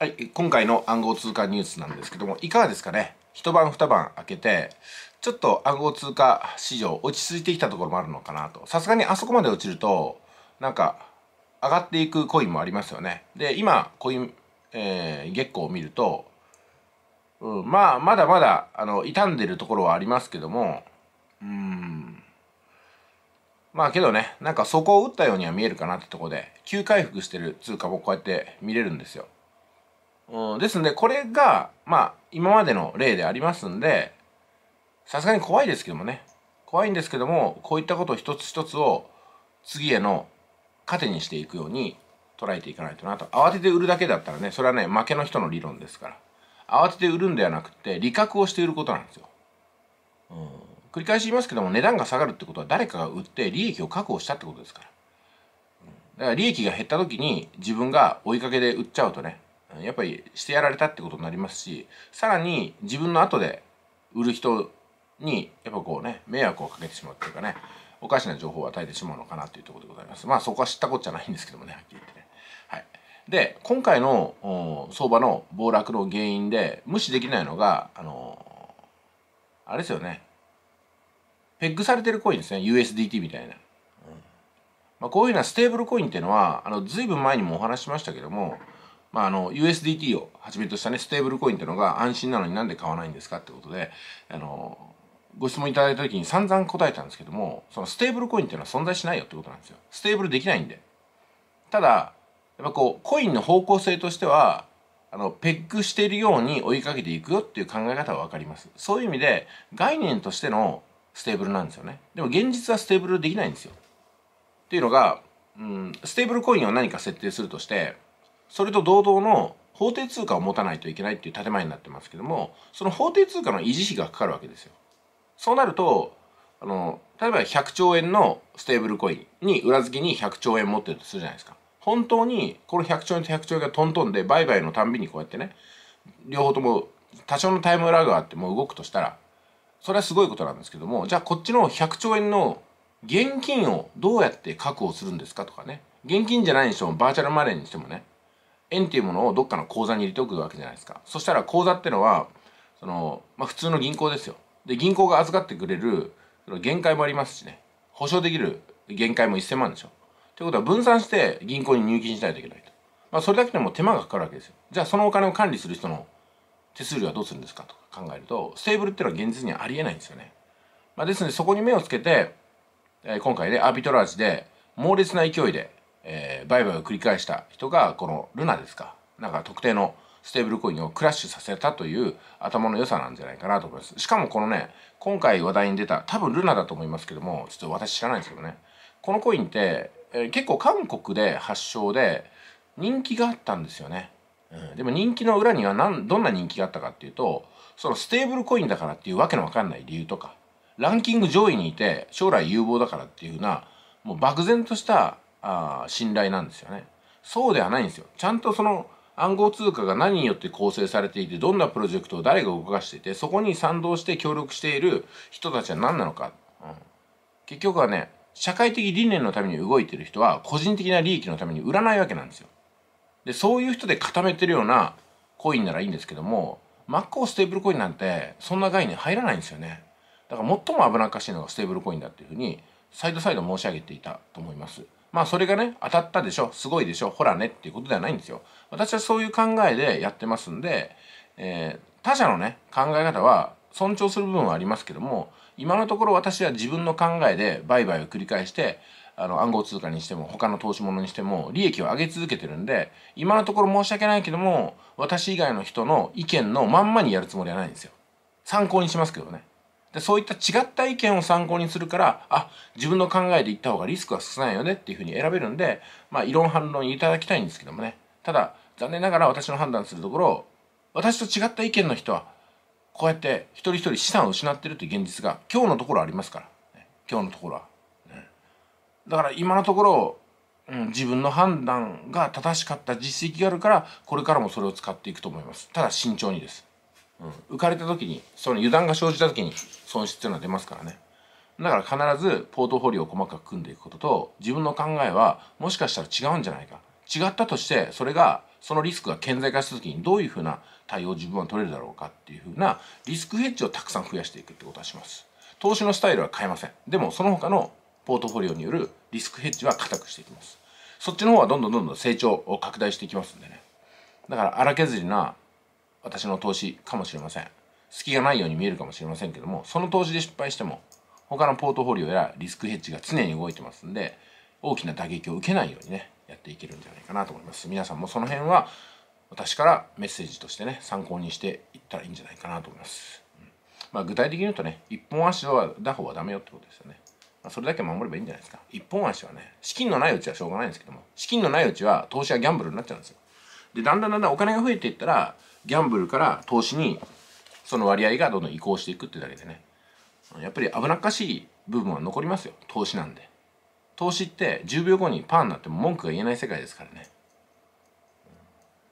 はい、今回の暗号通貨ニュースなんですけどもいかがですかね一晩二晩開けてちょっと暗号通貨市場落ち着いてきたところもあるのかなとさすがにあそこまで落ちるとなんか上がっていくコインもありますよねで今コイン、えー、月光を見ると、うん、まあまだまだあの傷んでるところはありますけどもうんまあけどねなんか底を打ったようには見えるかなってとこで急回復してる通貨もこうやって見れるんですようん、ですんで、これが、まあ、今までの例でありますんで、さすがに怖いですけどもね、怖いんですけども、こういったこと一つ一つを次への糧にしていくように捉えていかないとなと。慌てて売るだけだったらね、それはね、負けの人の理論ですから。慌てて売るんではなくて、利確をしていることなんですよ。うん。繰り返し言いますけども、値段が下がるってことは誰かが売って利益を確保したってことですから。だから利益が減った時に自分が追いかけで売っちゃうとね、やっぱりしてやられたってことになりますしさらに自分の後で売る人にやっぱこうね迷惑をかけてしまうっていうかねおかしな情報を与えてしまうのかなというところでございますまあそこは知ったこっちゃないんですけどもねはっきり言ってねはいで今回の相場の暴落の原因で無視できないのがあのー、あれですよねペッグされてるコインですね USDT みたいな、うんまあ、こういうようなステーブルコインっていうのはあの随分前にもお話しましたけどもまあ、あの USDT をはじめとしたねステーブルコインっていうのが安心なのになんで買わないんですかってことであのご質問いただいた時に散々答えたんですけどもそのステーブルコインっていうのは存在しないよってことなんですよステーブルできないんでただやっぱこうコインの方向性としてはあのペックしているように追いかけていくよっていう考え方は分かりますそういう意味で概念としてのステーブルなんですよねでも現実はステーブルできないんですよっていうのが、うん、ステーブルコインを何か設定するとしてそれと同等の法定通貨を持たないといけないっていう建前になってますけどもその法定通貨の維持費がかかるわけですよ。そうなるとあの例えば100兆円のステーブルコインに裏付けに100兆円持ってるとするじゃないですか。本当にこの100兆円と100兆円がトントンで売買のたんびにこうやってね両方とも多少のタイムラグがあってもう動くとしたらそれはすごいことなんですけどもじゃあこっちの100兆円の現金をどうやって確保するんですかとかね現金じゃないにしてもバーチャルマネーにしてもね円っていうものをどっかの口座に入れておくわけじゃないですかそしたら口座ってのはその、まあ、普通の銀行ですよで銀行が預かってくれるその限界もありますしね保証できる限界も1000万でしょということは分散して銀行に入金しないといけないと、まあ、それだけでも手間がかかるわけですよじゃあそのお金を管理する人の手数料はどうするんですかとか考えるとステーブルっていうのは現実にありえないんですよね、まあ、ですのでそこに目をつけて、えー、今回ねアービトラージで猛烈な勢いでえー、売買を繰り返した人がこのルナですかなんか特定のステーブルコインをクラッシュさせたという頭の良さなんじゃないかなと思います。しかもこのね、今回話題に出た、多分ルナだと思いますけども、ちょっと私知らないんですけどね、このコインって、えー、結構韓国で発祥で人気があったんですよね。うん、でも人気の裏にはどんな人気があったかっていうと、そのステーブルコインだからっていうわけのわかんない理由とか、ランキング上位にいて将来有望だからっていうような、もう漠然としたあ信頼なんですよね。そうではないんですよ。ちゃんとその暗号通貨が何によって構成されていてどんなプロジェクトを誰が動かしていてそこに賛同して協力している人たちは何なのか、うん、結局はね社会的理念のために動いてる人は個人的な利益のために売らないわけなんですよ。でそういう人で固めてるようなコインならいいんですけども真っ向ステーブルコインなんてそんな概念入らないんですよね。だから最も危なっかしいのがステーブルコインだっていうふうにサイドサイド申し上げていたと思います。まあそれがね、当たったでしょ、すごいでしょ、ほらねっていうことではないんですよ。私はそういう考えでやってますんで、えー、他者のね、考え方は尊重する部分はありますけども、今のところ私は自分の考えで売買を繰り返して、あの暗号通貨にしても他の投資物にしても利益を上げ続けてるんで今のところ申し訳ないけども私以外の人の意見のまんまにやるつもりはないんですよ参考にしますけどねでそういった違った意見を参考にするからあ自分の考えで言った方がリスクは少ないよねっていうふうに選べるんで、まあ、異論反論いただきたいんですけどもねただ残念ながら私の判断するところ私と違った意見の人はこうやって一人一人資産を失ってるという現実が今日のところありますから、ね、今日のところは、ね、だから今のところ、うん、自分の判断が正しかった実績があるからこれからもそれを使っていくと思いますただ慎重にですうん、浮かれた時にその油断が生じた時に損失っていうのは出ますからねだから必ずポートフォリオを細かく組んでいくことと自分の考えはもしかしたら違うんじゃないか違ったとしてそれがそのリスクが顕在化した時にどういうふうな対応を自分は取れるだろうかっていうふうなリスクヘッジをたくさん増やしていくってことはします投資のスタイルは変えませんでもその他のポートフォリオによるリスクヘッジは固くしていきますそっちの方はどんどんどんどん成長を拡大していきますんでねだから荒削りな私の投資かもしれません隙がないように見えるかもしれませんけどもその投資で失敗しても他のポートフォリオやリスクヘッジが常に動いてますんで大きな打撃を受けないようにねやっていけるんじゃないかなと思います皆さんもその辺は私からメッセージとしてね参考にしていったらいいんじゃないかなと思います、まあ、具体的に言うとね一本足は打法はダメよってことですよねまそれだけ守ればいいんじゃないですか。一本足はね、資金のないうちはしょうがないんですけども、資金のないうちは投資はギャンブルになっちゃうんですよ。で、だんだんだんだんお金が増えていったら、ギャンブルから投資にその割合がどんどん移行していくってだけでねやっぱり危なっかしい部分は残りますよ投資なんで投資って10秒後にパーになっても文句が言えない世界ですからね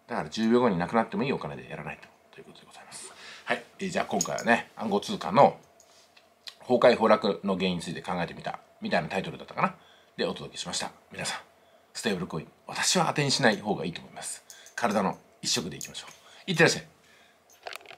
だから10秒後になくなってもいいお金でやらないとということでございますはい、えじゃあ今回はね暗号通貨の崩壊崩落の原因について考えてみたみたいなタイトルだったかなでお届けしました皆さんステーブルコイン私は当てにしない方がいいと思います体の一色でいきましょういってらっしゃい